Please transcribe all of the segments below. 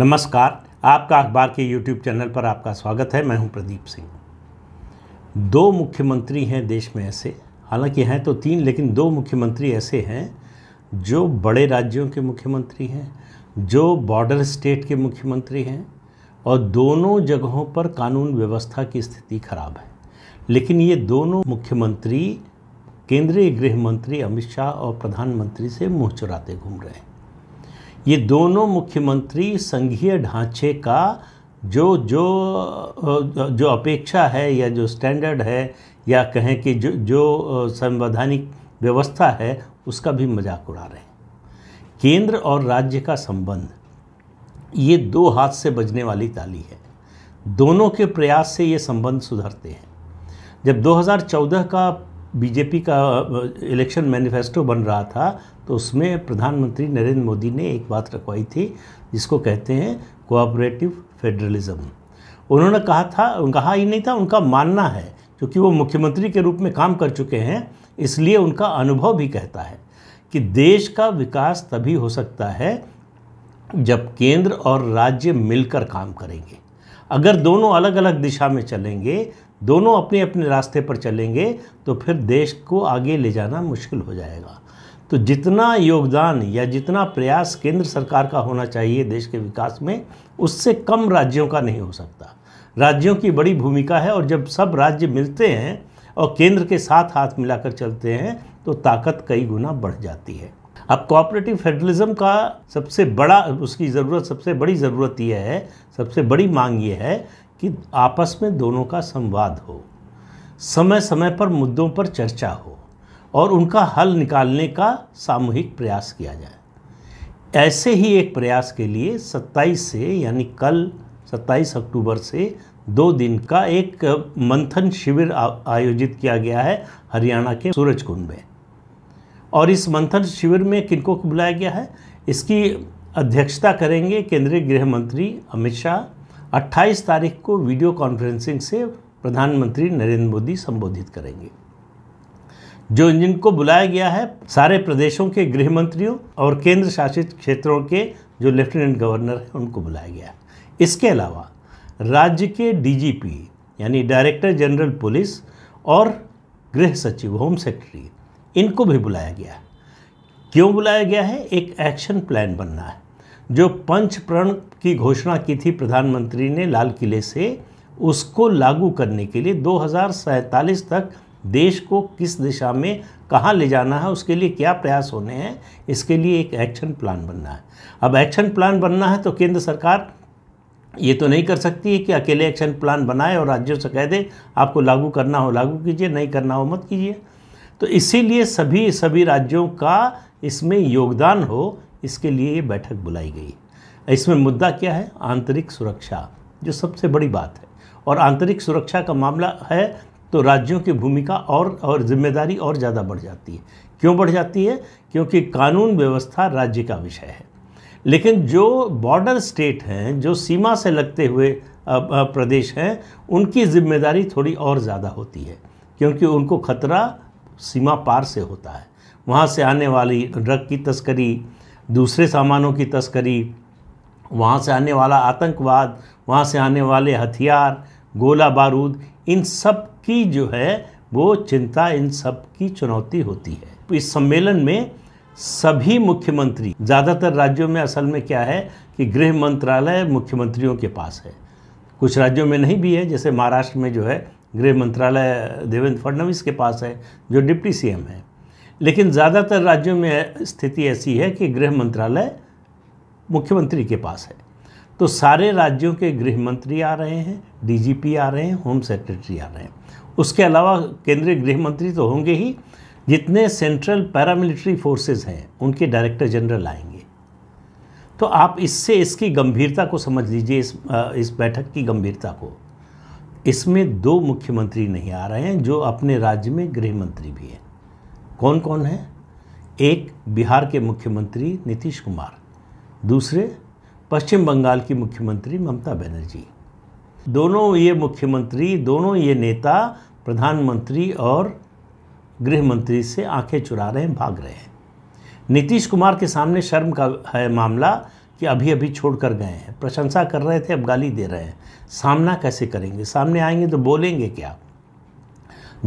नमस्कार आपका अखबार के यूट्यूब चैनल पर आपका स्वागत है मैं हूं प्रदीप सिंह दो मुख्यमंत्री हैं देश में ऐसे हालांकि हैं तो तीन लेकिन दो मुख्यमंत्री ऐसे हैं जो बड़े राज्यों के मुख्यमंत्री हैं जो बॉर्डर स्टेट के मुख्यमंत्री हैं और दोनों जगहों पर कानून व्यवस्था की स्थिति खराब है लेकिन ये दोनों मुख्यमंत्री केंद्रीय गृह मंत्री अमित शाह और प्रधानमंत्री से मुँह चुराते घूम रहे हैं ये दोनों मुख्यमंत्री संघीय ढांचे का जो जो जो अपेक्षा है या जो स्टैंडर्ड है या कहें कि जो जो संवैधानिक व्यवस्था है उसका भी मजाक उड़ा रहे हैं केंद्र और राज्य का संबंध ये दो हाथ से बजने वाली ताली है दोनों के प्रयास से ये संबंध सुधरते हैं जब 2014 का बीजेपी का इलेक्शन मैनिफेस्टो बन रहा था तो उसमें प्रधानमंत्री नरेंद्र मोदी ने एक बात रखवाई थी जिसको कहते हैं कोऑपरेटिव फेडरलिज्म उन्होंने कहा था कहा ही नहीं था उनका मानना है क्योंकि वो मुख्यमंत्री के रूप में काम कर चुके हैं इसलिए उनका अनुभव भी कहता है कि देश का विकास तभी हो सकता है जब केंद्र और राज्य मिलकर काम करेंगे अगर दोनों अलग अलग दिशा में चलेंगे दोनों अपने अपने रास्ते पर चलेंगे तो फिर देश को आगे ले जाना मुश्किल हो जाएगा तो जितना योगदान या जितना प्रयास केंद्र सरकार का होना चाहिए देश के विकास में उससे कम राज्यों का नहीं हो सकता राज्यों की बड़ी भूमिका है और जब सब राज्य मिलते हैं और केंद्र के साथ हाथ मिलाकर चलते हैं तो ताकत कई गुना बढ़ जाती है अब कोऑपरेटिव फेडरलिज्म का सबसे बड़ा उसकी ज़रूरत सबसे बड़ी ज़रूरत यह है सबसे बड़ी मांग ये है कि आपस में दोनों का संवाद हो समय समय पर मुद्दों पर चर्चा हो और उनका हल निकालने का सामूहिक प्रयास किया जाए ऐसे ही एक प्रयास के लिए 27 से यानी कल 27 अक्टूबर से दो दिन का एक मंथन शिविर आयोजित किया गया है हरियाणा के सूरज कुंड में और इस मंथन शिविर में किनको बुलाया गया है इसकी अध्यक्षता करेंगे केंद्रीय गृह मंत्री अमित शाह 28 तारीख को वीडियो कॉन्फ्रेंसिंग से प्रधानमंत्री नरेंद्र मोदी संबोधित करेंगे जो जिनको बुलाया गया है सारे प्रदेशों के गृह मंत्रियों और केंद्र शासित क्षेत्रों के जो लेफ्टिनेंट गवर्नर हैं उनको बुलाया गया है इसके अलावा राज्य के डीजीपी यानी डायरेक्टर जनरल पुलिस और गृह सचिव होम सेक्रेटरी इनको भी बुलाया गया है क्यों बुलाया गया है एक एक्शन प्लान बनना है जो पंच प्रण की घोषणा की थी प्रधानमंत्री ने लाल किले से उसको लागू करने के लिए दो तक देश को किस दिशा में कहाँ ले जाना है उसके लिए क्या प्रयास होने हैं इसके लिए एक एक्शन प्लान बनना है अब एक्शन प्लान बनना है तो केंद्र सरकार ये तो नहीं कर सकती है कि अकेले एक्शन प्लान बनाए और राज्यों से कह दे आपको लागू करना हो लागू कीजिए नहीं करना हो मत कीजिए तो इसीलिए सभी सभी राज्यों का इसमें योगदान हो इसके लिए ये बैठक बुलाई गई इसमें मुद्दा क्या है आंतरिक सुरक्षा जो सबसे बड़ी बात है और आंतरिक सुरक्षा का मामला है तो राज्यों की भूमिका और और जिम्मेदारी और ज़्यादा बढ़ जाती है क्यों बढ़ जाती है क्योंकि कानून व्यवस्था राज्य का विषय है लेकिन जो बॉर्डर स्टेट हैं जो सीमा से लगते हुए प्रदेश हैं उनकी जिम्मेदारी थोड़ी और ज़्यादा होती है क्योंकि उनको खतरा सीमा पार से होता है वहाँ से आने वाली ड्रग की तस्करी दूसरे सामानों की तस्करी वहाँ से आने वाला आतंकवाद वहाँ से आने वाले हथियार गोला बारूद इन सब की जो है वो चिंता इन सब की चुनौती होती है इस सम्मेलन में सभी मुख्यमंत्री ज़्यादातर राज्यों में असल में क्या है कि गृह मंत्रालय मुख्यमंत्रियों के पास है कुछ राज्यों में नहीं भी है जैसे महाराष्ट्र में जो है गृह मंत्रालय देवेंद्र फडणवीस के पास है जो डिप्टी सीएम है लेकिन ज़्यादातर राज्यों में स्थिति ऐसी है कि गृह मंत्रालय मुख्यमंत्री के पास है तो सारे राज्यों के गृह मंत्री आ रहे हैं डीजीपी आ रहे हैं होम सेक्रेटरी आ रहे हैं उसके अलावा केंद्रीय गृह मंत्री तो होंगे ही जितने सेंट्रल पैरामिलिट्री फोर्सेस हैं उनके डायरेक्टर जनरल आएंगे तो आप इससे इसकी गंभीरता को समझ लीजिए इस इस बैठक की गंभीरता को इसमें दो मुख्यमंत्री नहीं आ रहे हैं जो अपने राज्य में गृह मंत्री भी हैं कौन कौन है एक बिहार के मुख्यमंत्री नीतीश कुमार दूसरे पश्चिम बंगाल की मुख्यमंत्री ममता बनर्जी दोनों ये मुख्यमंत्री दोनों ये नेता प्रधानमंत्री और गृह मंत्री से आंखें चुरा रहे हैं भाग रहे हैं नीतीश कुमार के सामने शर्म का है मामला कि अभी अभी छोड़ कर गए हैं प्रशंसा कर रहे थे अब गाली दे रहे हैं सामना कैसे करेंगे सामने आएंगे तो बोलेंगे क्या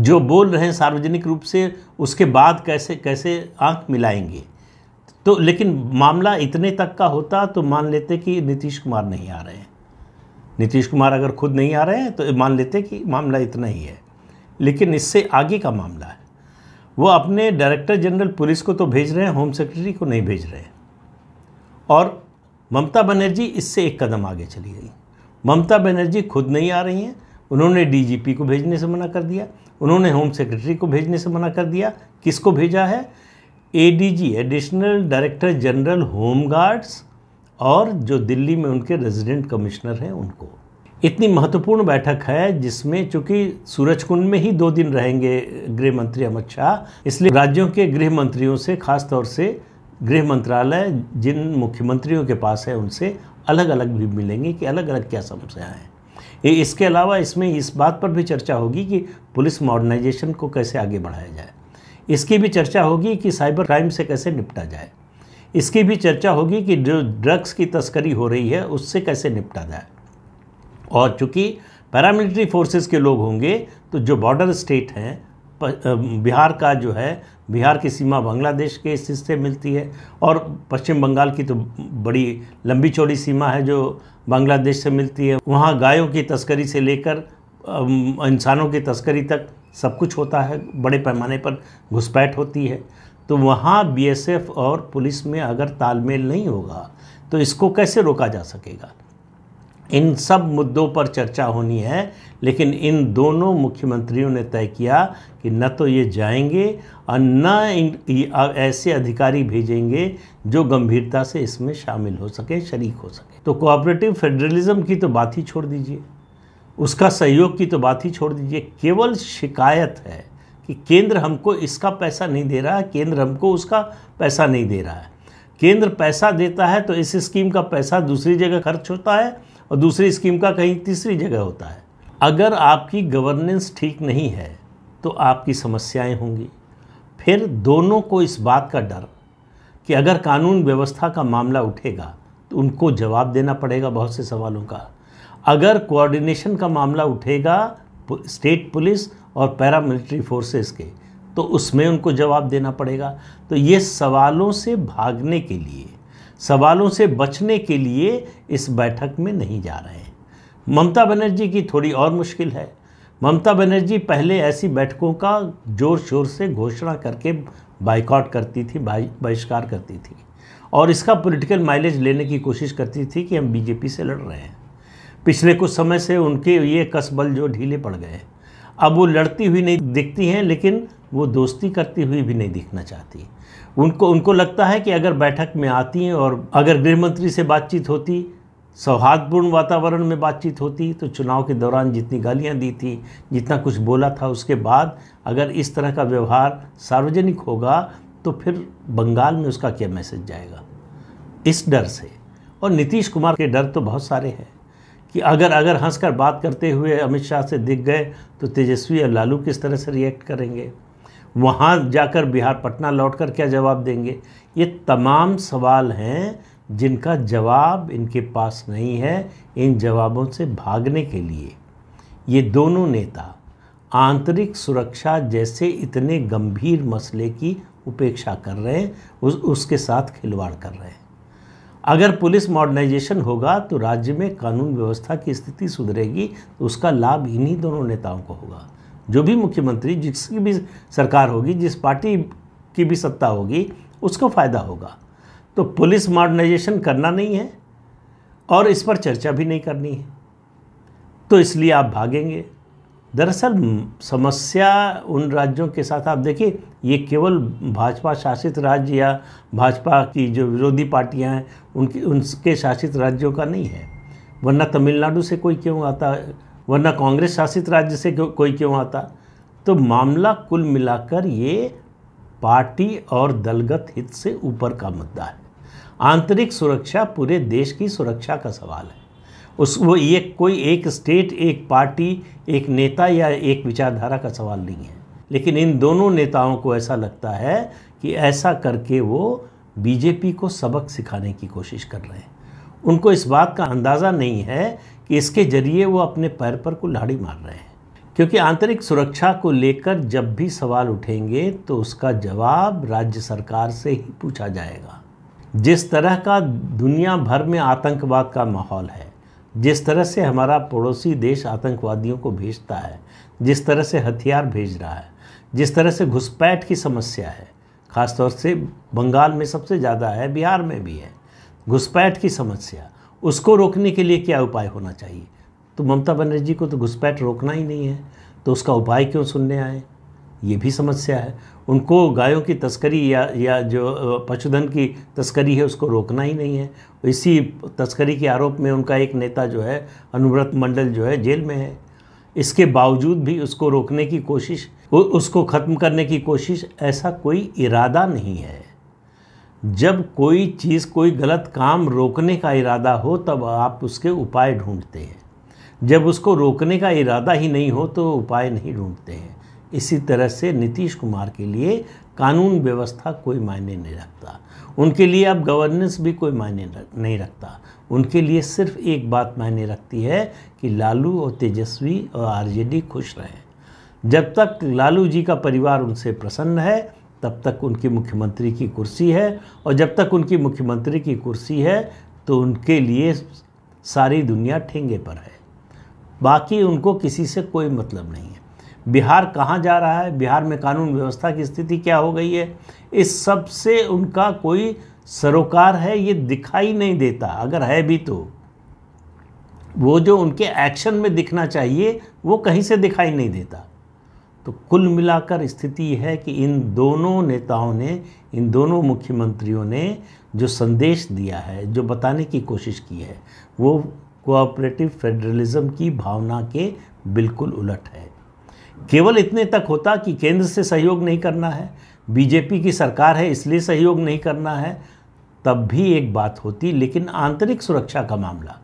जो बोल रहे हैं सार्वजनिक रूप से उसके बाद कैसे कैसे आंख मिलाएंगे तो लेकिन मामला इतने तक का होता तो मान लेते कि नीतीश कुमार नहीं आ रहे हैं नीतीश कुमार अगर खुद नहीं आ रहे हैं तो मान लेते कि मामला इतना ही है लेकिन इससे आगे का मामला है वो अपने डायरेक्टर जनरल पुलिस को तो भेज रहे हैं होम सेक्रेटरी को नहीं भेज रहे हैं और ममता बनर्जी इससे एक कदम आगे चली गई ममता बनर्जी खुद नहीं आ रही हैं उन्होंने डीजीपी को भेजने से मना कर दिया उन्होंने होम सेक्रेटरी को भेजने से मना कर दिया किसको भेजा है ADG additional director general home guards और जो दिल्ली में उनके रेजिडेंट कमिश्नर हैं उनको इतनी महत्वपूर्ण बैठक है जिसमें चूंकि सूरज कुंड में ही दो दिन रहेंगे गृह मंत्री अमित शाह इसलिए राज्यों के गृह मंत्रियों से खासतौर से गृह मंत्रालय जिन मुख्यमंत्रियों के पास है उनसे अलग अलग भी मिलेंगे कि अलग अलग क्या समस्याएँ हैं इसके अलावा इसमें इस बात पर भी चर्चा होगी कि पुलिस मॉडर्नाइजेशन को कैसे आगे बढ़ाया जाए इसकी भी चर्चा होगी कि साइबर क्राइम से कैसे निपटा जाए इसकी भी चर्चा होगी कि जो ड्रग्स की तस्करी हो रही है उससे कैसे निपटा जाए और चूँकि पैरामिलिट्री फोर्सेस के लोग होंगे तो जो बॉर्डर स्टेट हैं बिहार का जो है बिहार की सीमा बांग्लादेश के इस हिस्से मिलती है और पश्चिम बंगाल की तो बड़ी लंबी चौड़ी सीमा है जो बांग्लादेश से मिलती है वहाँ गायों की तस्करी से लेकर इंसानों की तस्करी तक सब कुछ होता है बड़े पैमाने पर घुसपैठ होती है तो वहाँ बीएसएफ और पुलिस में अगर तालमेल नहीं होगा तो इसको कैसे रोका जा सकेगा इन सब मुद्दों पर चर्चा होनी है लेकिन इन दोनों मुख्यमंत्रियों ने तय किया कि न तो ये जाएंगे और न इन ऐसे अधिकारी भेजेंगे जो गंभीरता से इसमें शामिल हो सके शरीक हो सके तो कोऑपरेटिव फेडरलिज्म की तो बात ही छोड़ दीजिए उसका सहयोग की तो बात ही छोड़ दीजिए केवल शिकायत है कि केंद्र हमको इसका पैसा नहीं दे रहा है केंद्र हमको उसका पैसा नहीं दे रहा है केंद्र पैसा देता है तो इस स्कीम का पैसा दूसरी जगह खर्च होता है और दूसरी स्कीम का कहीं तीसरी जगह होता है अगर आपकी गवर्नेंस ठीक नहीं है तो आपकी समस्याएं होंगी फिर दोनों को इस बात का डर कि अगर कानून व्यवस्था का मामला उठेगा तो उनको जवाब देना पड़ेगा बहुत से सवालों का अगर कोऑर्डिनेशन का मामला उठेगा स्टेट पुलिस और पैरामिलिट्री फोर्सेस के तो उसमें उनको जवाब देना पड़ेगा तो ये सवालों से भागने के लिए सवालों से बचने के लिए इस बैठक में नहीं जा रहे हैं ममता बनर्जी की थोड़ी और मुश्किल है ममता बनर्जी पहले ऐसी बैठकों का जोर शोर से घोषणा करके बाइकआउट करती थी बहिष्कार करती थी और इसका पॉलिटिकल माइलेज लेने की कोशिश करती थी कि हम बीजेपी से लड़ रहे हैं पिछले कुछ समय से उनके ये कसबल जो ढीले पड़ गए हैं अब वो लड़ती हुई नहीं दिखती हैं लेकिन वो दोस्ती करती हुई भी नहीं दिखना चाहती उनको उनको लगता है कि अगर बैठक में आती हैं और अगर गृहमंत्री से बातचीत होती सौहार्दपूर्ण वातावरण में बातचीत होती तो चुनाव के दौरान जितनी गालियां दी थी जितना कुछ बोला था उसके बाद अगर इस तरह का व्यवहार सार्वजनिक होगा तो फिर बंगाल में उसका क्या मैसेज जाएगा इस डर से और नीतीश कुमार के डर तो बहुत सारे हैं कि अगर अगर हंसकर बात करते हुए अमित शाह से दिख गए तो तेजस्वी और लालू किस तरह से रिएक्ट करेंगे वहाँ जाकर बिहार पटना लौटकर क्या जवाब देंगे ये तमाम सवाल हैं जिनका जवाब इनके पास नहीं है इन जवाबों से भागने के लिए ये दोनों नेता आंतरिक सुरक्षा जैसे इतने गंभीर मसले की उपेक्षा कर रहे हैं उस, उसके साथ खिलवाड़ कर रहे हैं अगर पुलिस मॉडर्नाइजेशन होगा तो राज्य में कानून व्यवस्था की स्थिति सुधरेगी तो उसका लाभ इन्हीं दोनों नेताओं को होगा जो भी मुख्यमंत्री जिसकी भी सरकार होगी जिस पार्टी की भी सत्ता होगी उसको फ़ायदा होगा तो पुलिस मॉडर्नाइजेशन करना नहीं है और इस पर चर्चा भी नहीं करनी है तो इसलिए आप भागेंगे दरअसल समस्या उन राज्यों के साथ आप देखिए ये केवल भाजपा शासित राज्य या भाजपा की जो विरोधी पार्टियां हैं उनकी उनके शासित राज्यों का नहीं है वरना तमिलनाडु से कोई क्यों आता वरना कांग्रेस शासित राज्य से क्यों कोई क्यों आता तो मामला कुल मिलाकर ये पार्टी और दलगत हित से ऊपर का मुद्दा है आंतरिक सुरक्षा पूरे देश की सुरक्षा का सवाल है उस वो ये कोई एक स्टेट एक पार्टी एक नेता या एक विचारधारा का सवाल नहीं है लेकिन इन दोनों नेताओं को ऐसा लगता है कि ऐसा करके वो बीजेपी को सबक सिखाने की कोशिश कर रहे हैं उनको इस बात का अंदाज़ा नहीं है कि इसके ज़रिए वो अपने पैर पर कुल्हाड़ी मार रहे हैं क्योंकि आंतरिक सुरक्षा को लेकर जब भी सवाल उठेंगे तो उसका जवाब राज्य सरकार से ही पूछा जाएगा जिस तरह का दुनिया भर में आतंकवाद का माहौल है जिस तरह से हमारा पड़ोसी देश आतंकवादियों को भेजता है जिस तरह से हथियार भेज रहा है जिस तरह से घुसपैठ की समस्या है खासतौर से बंगाल में सबसे ज़्यादा है बिहार में भी है घुसपैठ की समस्या उसको रोकने के लिए क्या उपाय होना चाहिए तो ममता बनर्जी को तो घुसपैठ रोकना ही नहीं है तो उसका उपाय क्यों सुनने आए ये भी समस्या है उनको गायों की तस्करी या या जो पशुधन की तस्करी है उसको रोकना ही नहीं है इसी तस्करी के आरोप में उनका एक नेता जो है अनुव्रत मंडल जो है जेल में है इसके बावजूद भी उसको रोकने की कोशिश उसको ख़त्म करने की कोशिश ऐसा कोई इरादा नहीं है जब कोई चीज़ कोई गलत काम रोकने का इरादा हो तब आप उसके उपाय ढूंढते हैं जब उसको रोकने का इरादा ही नहीं हो तो उपाय नहीं ढूंढते हैं इसी तरह से नीतीश कुमार के लिए कानून व्यवस्था कोई मायने नहीं रखता उनके लिए अब गवर्नेंस भी कोई मायने नहीं रखता उनके लिए सिर्फ एक बात मायने रखती है कि लालू और तेजस्वी और आरजेडी खुश रहें जब तक लालू जी का परिवार उनसे प्रसन्न है तब तक उनकी मुख्यमंत्री की कुर्सी है और जब तक उनकी मुख्यमंत्री की कुर्सी है तो उनके लिए सारी दुनिया ठेंगे पर है बाकी उनको किसी से कोई मतलब नहीं बिहार कहाँ जा रहा है बिहार में कानून व्यवस्था की स्थिति क्या हो गई है इस सब से उनका कोई सरोकार है ये दिखाई नहीं देता अगर है भी तो वो जो उनके एक्शन में दिखना चाहिए वो कहीं से दिखाई नहीं देता तो कुल मिलाकर स्थिति है कि इन दोनों नेताओं ने इन दोनों मुख्यमंत्रियों ने जो संदेश दिया है जो बताने की कोशिश की है वो कोऑपरेटिव फेडरलिज्म की भावना के बिल्कुल उलट है केवल इतने तक होता कि केंद्र से सहयोग नहीं करना है बीजेपी की सरकार है इसलिए सहयोग नहीं करना है तब भी एक बात होती लेकिन आंतरिक सुरक्षा का मामला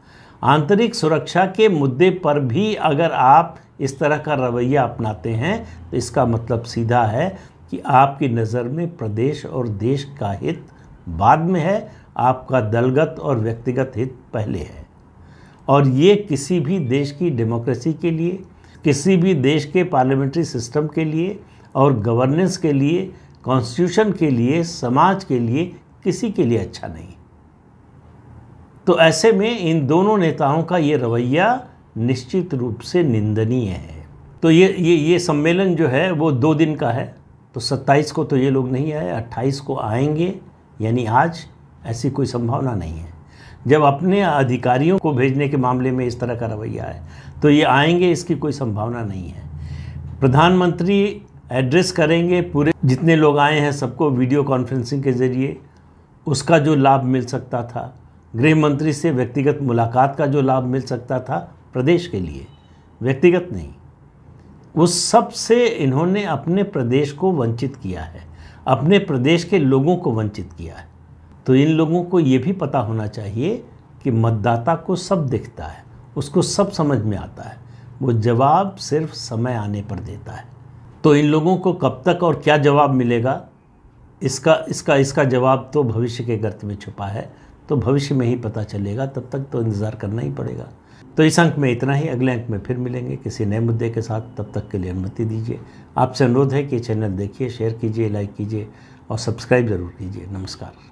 आंतरिक सुरक्षा के मुद्दे पर भी अगर आप इस तरह का रवैया अपनाते हैं तो इसका मतलब सीधा है कि आपकी नज़र में प्रदेश और देश का हित बाद में है आपका दलगत और व्यक्तिगत हित पहले है और ये किसी भी देश की डेमोक्रेसी के लिए किसी भी देश के पार्लियामेंट्री सिस्टम के लिए और गवर्नेंस के लिए कॉन्स्टिट्यूशन के लिए समाज के लिए किसी के लिए अच्छा नहीं तो ऐसे में इन दोनों नेताओं का ये रवैया निश्चित रूप से निंदनीय है तो ये ये ये सम्मेलन जो है वो दो दिन का है तो 27 को तो ये लोग नहीं आए 28 को आएंगे यानी आज ऐसी कोई संभावना नहीं है जब अपने अधिकारियों को भेजने के मामले में इस तरह का रवैया है तो ये आएंगे इसकी कोई संभावना नहीं है प्रधानमंत्री एड्रेस करेंगे पूरे जितने लोग आए हैं सबको वीडियो कॉन्फ्रेंसिंग के ज़रिए उसका जो लाभ मिल सकता था गृह मंत्री से व्यक्तिगत मुलाकात का जो लाभ मिल सकता था प्रदेश के लिए व्यक्तिगत नहीं उस सब से इन्होंने अपने प्रदेश को वंचित किया है अपने प्रदेश के लोगों को वंचित किया है तो इन लोगों को ये भी पता होना चाहिए कि मतदाता को सब दिखता है उसको सब समझ में आता है वो जवाब सिर्फ समय आने पर देता है तो इन लोगों को कब तक और क्या जवाब मिलेगा इसका इसका इसका जवाब तो भविष्य के गर्त में छुपा है तो भविष्य में ही पता चलेगा तब तक तो इंतज़ार करना ही पड़ेगा तो इस अंक में इतना ही अगले अंक में फिर मिलेंगे किसी नए मुद्दे के साथ तब तक के लिए अनुमति दीजिए आपसे अनुरोध है कि चैनल देखिए शेयर कीजिए लाइक कीजिए और सब्सक्राइब ज़रूर कीजिए नमस्कार